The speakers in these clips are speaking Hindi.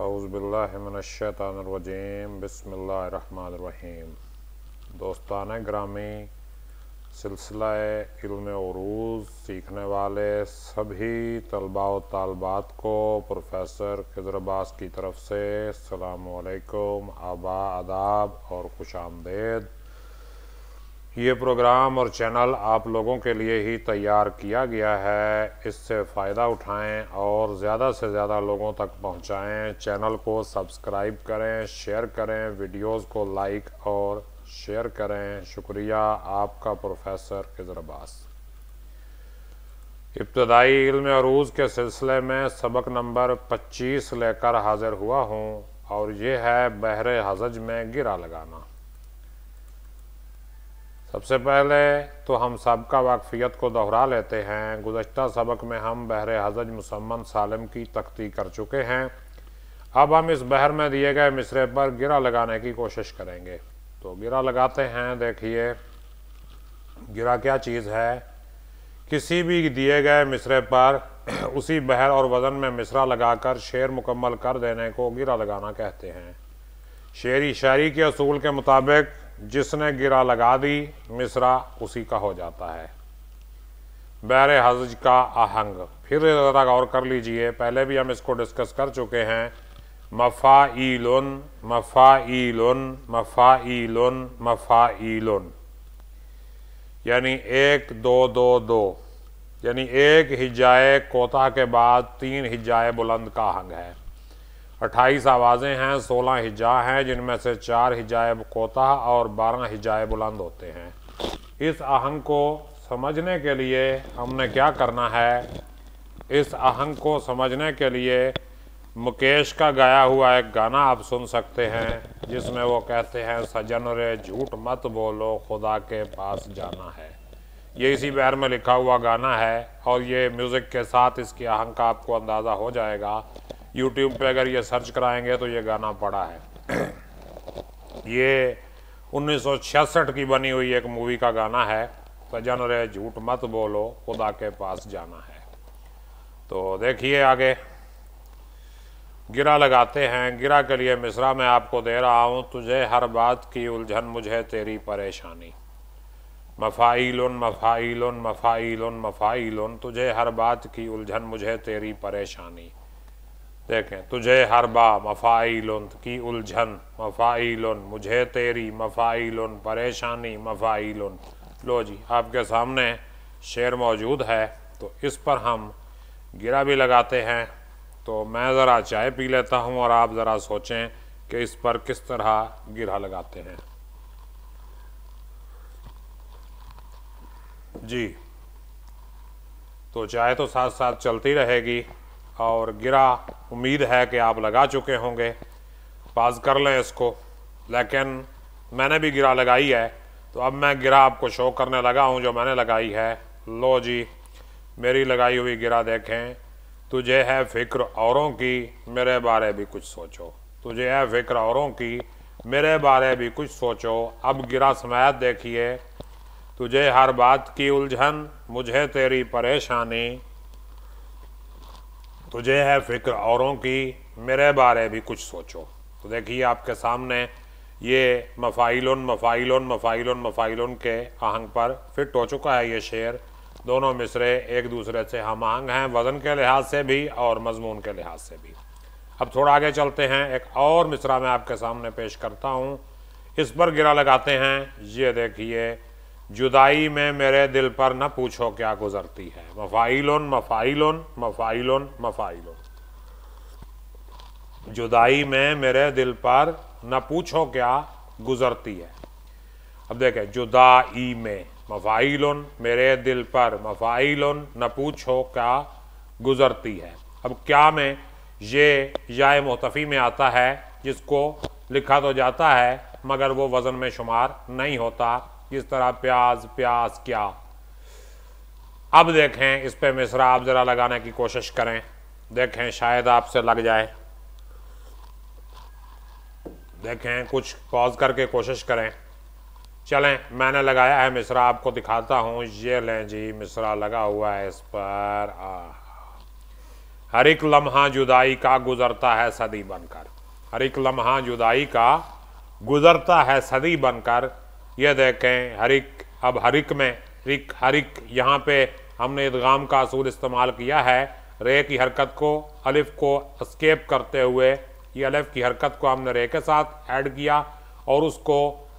अउज़बिल्लिमिनशैतरजीम बसमीम दोस्तान ग्रामी सिलसिला इल्म अरूज सीखने वाले सभी तलबा तलबात को प्रोफेसर खजरबास की तरफ से सलामकुम आबा आदाब और खुश आमदेद ये प्रोग्राम और चैनल आप लोगों के लिए ही तैयार किया गया है इससे फ़ायदा उठाएं और ज़्यादा से ज़्यादा लोगों तक पहुंचाएं चैनल को सब्सक्राइब करें शेयर करें वीडियोस को लाइक और शेयर करें शुक्रिया आपका प्रोफेसर खजर इब्तदाई इल्म अरूज के सिलसिले में सबक नंबर 25 लेकर हाजिर हुआ हूँ और ये है बहर हजज में गिरा लगाना सबसे पहले तो हम सबका वाकफियत को दोहरा लेते हैं गुज्त सबक में हम बहर हजज मुसम्मन सालम की तख्ती कर चुके हैं अब हम इस बहर में दिए गए मिसरे पर गिरा लगाने की कोशिश करेंगे तो गिरा लगाते हैं देखिए गिरा क्या चीज़ है किसी भी दिए गए मिसरे पर उसी बहर और वज़न में मिसरा लगाकर शेर मुकम्मल कर देने को गिरा लगाना कहते हैं शेरी शायरी के असूल के मुताबिक जिसने गिरा लगा दी मिसरा उसी का हो जाता है बैर हज का आहंग फिर ज़रा गौर कर लीजिए पहले भी हम इसको डिस्कस कर चुके हैं मफ़ा ईलन मफ़ा लुन मफ़ा लुन मफ़ा लुन यानी एक दो दो दो यानी एक हिजाए कोता के बाद तीन हिजाए बुलंद का आहंग है अट्ठाईस आवाज़ें हैं सोलह हिजा हैं जिनमें से चार हिजाब कोता और बारह हिजाए बुलंद होते हैं इस आहंग को समझने के लिए हमने क्या करना है इस आहंग को समझने के लिए मुकेश का गाया हुआ एक गाना आप सुन सकते हैं जिसमें वो कहते हैं सजन रे झूठ मत बोलो खुदा के पास जाना है ये इसी बैर में लिखा हुआ गाना है और ये म्यूज़िक के साथ इसकी आहंग का आपको अंदाज़ा हो जाएगा यूट्यूब पे अगर ये सर्च कराएंगे तो ये गाना पड़ा है ये 1966 की बनी हुई एक मूवी का गाना है सजन तो रे झूठ मत बोलो खुदा के पास जाना है तो देखिए आगे गिरा लगाते हैं गिरा के लिए मिसरा मैं आपको दे रहा हूँ तुझे हर बात की उलझन मुझे तेरी परेशानी मफाई लोन मफाई लोन तुझे हर बात की उलझन मुझे तेरी परेशानी देखें तुझे हर बा मफाइल की उलझन मफाइल मुझे तेरी मफाइल परेशानी मफाइल लो जी आपके सामने शेर मौजूद है तो इस पर हम गिरा भी लगाते हैं तो मैं ज़रा चाय पी लेता हूँ और आप ज़रा सोचें कि इस पर किस तरह गिरा लगाते हैं जी तो चाय तो साथ साथ चलती रहेगी और गिरा उम्मीद है कि आप लगा चुके होंगे पास कर लें इसको लेकिन मैंने भी गिरा लगाई है तो अब मैं गिरा आपको शो करने लगा हूँ जो मैंने लगाई है लो जी मेरी लगाई हुई गिरा देखें तुझे है फ़िक्र औरों की मेरे बारे भी कुछ सोचो तुझे है फ़िक्र औरों की मेरे बारे भी कुछ सोचो अब गिरा समायत देखिए तुझे हर बात की उलझन मुझे तेरी परेशानी तुझे है फिक्र औरों की मेरे बारे भी कुछ सोचो तो देखिए आपके सामने ये मफाइलन मफाइल मफाइलन मफाइल के आहंग पर फिट हो तो चुका है ये शेर दोनों मिसरे एक दूसरे से हम आहंग हैं वज़न के लिहाज से भी और मजमून के लिहाज से भी अब थोड़ा आगे चलते हैं एक और मिसरा मैं आपके सामने पेश करता हूँ इस पर गिरा लगाते हैं ये देखिए जुदाई में मेरे दिल पर न पूछो क्या गुजरती है मफाइलोन मफाइलोन मफाइलोन मफाइलोन जुदाई में मेरे दिल पर न पूछो क्या गुजरती है अब देखें जुदाई में मफाइलोन मेरे दिल पर मफाइलोन न पूछो क्या गुजरती है अब क्या में ये या मोतफ़ी में आता है जिसको लिखा तो जाता है मगर वो वज़न में शुमार नहीं होता किस तरह प्याज प्याज क्या अब देखें इस पर मिश्रा आप ज़रा लगाने की कोशिश करें देखें शायद आपसे लग जाए देखें कुछ पॉज करके कोशिश करें चलें मैंने लगाया है मिश्रा आपको दिखाता हूँ ये लें जी मिश्रा लगा हुआ है इस पर आ हर एक लम्हा जुदाई का गुजरता है सदी बनकर हर एक लम्हा जुदाई का गुजरता है सदी बनकर यह देखें हरिक अब हरिक में रिक हरिक यहाँ पे हमने इदगाम का असूल इस्तेमाल किया है रे की हरकत को अलिफ को स्केप करते हुए ये अलिफ की हरकत को हमने रे के साथ ऐड किया और उसको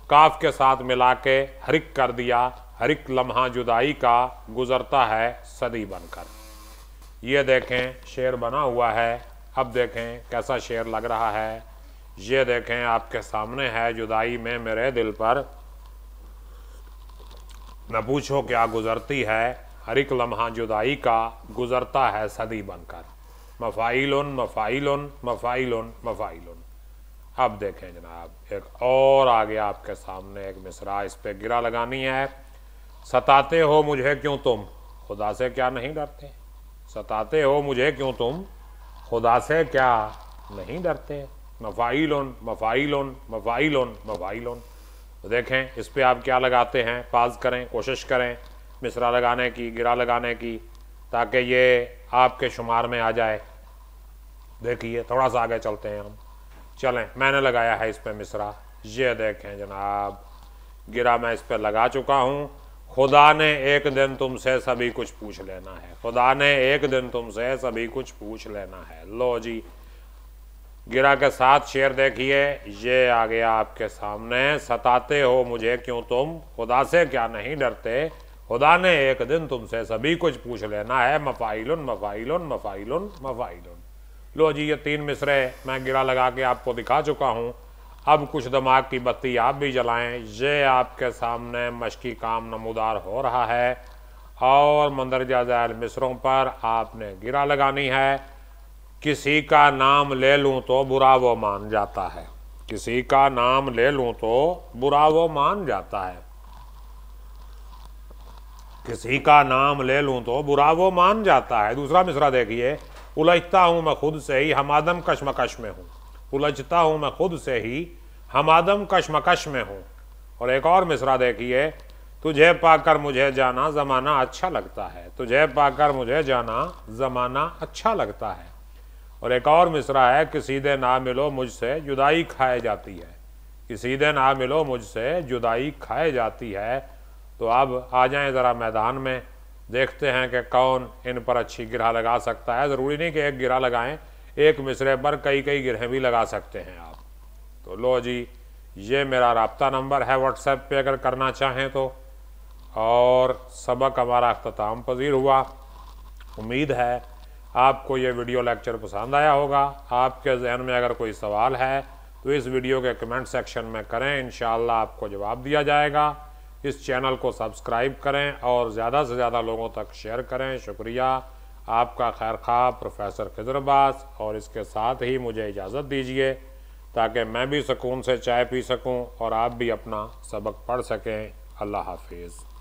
काफ के साथ मिला के हरिक कर दिया हरिक लम्हा जुदाई का गुज़रता है सदी बनकर ये देखें शेर बना हुआ है अब देखें कैसा शेर लग रहा है ये देखें आपके सामने है जुदाई में मेरे दिल पर न पूछो क्या गुजरती है हर एक लम्हा जुदाई का गुजरता है सदी बनकर मफाइलन मफाइलन मफाइलन मफाइलन अब देखें जनाब एक और आगे आपके सामने एक मिसरा इस पर गिरा लगानी है सताते हो मुझे क्यों तुम खुदा से क्या नहीं डरते सताते हो मुझे क्यों तुम खुदा से क्या नहीं डरते मफाइलन मफाइलन मफाइलन मफाइलन देखें इस पर आप क्या लगाते हैं पाज करें कोशिश करें मिसरा लगाने की गिरा लगाने की ताकि ये आपके शुमार में आ जाए देखिए थोड़ा सा आगे चलते हैं हम चलें मैंने लगाया है इस पर मिसरा ये देखें जनाब गिरा मैं इस पर लगा चुका हूँ खुदा ने एक दिन तुमसे सभी कुछ पूछ लेना है खुदा ने एक दिन तुमसे सभी कुछ पूछ लेना है लो जी गिरा के साथ शेर देखिए ये आ गया आपके सामने सताते हो मुझे क्यों तुम खुदा से क्या नहीं डरते खुदा ने एक दिन तुमसे सभी कुछ पूछ लेना है मफाइलन मफाइलन मफाइलन मफाइलन लो जी ये तीन मिसरे मैं गिरा लगा के आपको दिखा चुका हूँ अब कुछ दिमाग की बत्ती आप भी जलाएं ये आपके सामने मशकी काम नमोदार हो रहा है और मंदरजा जैल मिसरों पर आपने गिरा लगानी है किसी का नाम ले लूँ तो बुरा वो मान जाता है किसी का नाम ले लूँ तो बुरा वो मान जाता है किसी का नाम ले लूँ तो बुरा वो मान जाता है दूसरा मिसरा देखिए उलझता हूँ मैं खुद से ही हम आदम कशमकश में हूँ उलझता हूँ मैं खुद से ही हम आदम कशमकश में हूँ और एक और मिसरा देखिए तुझे पाकर मुझे जाना ज़माना अच्छा लगता है तुझे पाकर मुझे जाना ज़माना अच्छा लगता है और एक और मिसरा है कि सीधे ना मिलो मुझसे जुदाई खाए जाती है कि सीधे ना मिलो मुझसे जुदाई खाए जाती है तो अब आ जाएं ज़रा मैदान में देखते हैं कि कौन इन पर अच्छी गिरह लगा सकता है ज़रूरी नहीं कि एक गिरह लगाएं एक मिसरे पर कई कई गिरहें भी लगा सकते हैं आप तो लो जी ये मेरा रबता नंबर है व्हाट्सएप पे अगर करना चाहें तो और सबक हमारा अख्ताम पजीर हुआ उम्मीद है आपको ये वीडियो लेक्चर पसंद आया होगा आपके जहन में अगर कोई सवाल है तो इस वीडियो के कमेंट सेक्शन में करें इन आपको जवाब दिया जाएगा इस चैनल को सब्सक्राइब करें और ज़्यादा से ज़्यादा लोगों तक शेयर करें शुक्रिया आपका खैर खा प्रोफेसर खजर अब्बास और इसके साथ ही मुझे इजाज़त दीजिए ताकि मैं भी सुकून से चाय पी सकूं और आप भी अपना सबक पढ़ सकें अल्लाह हाफिज़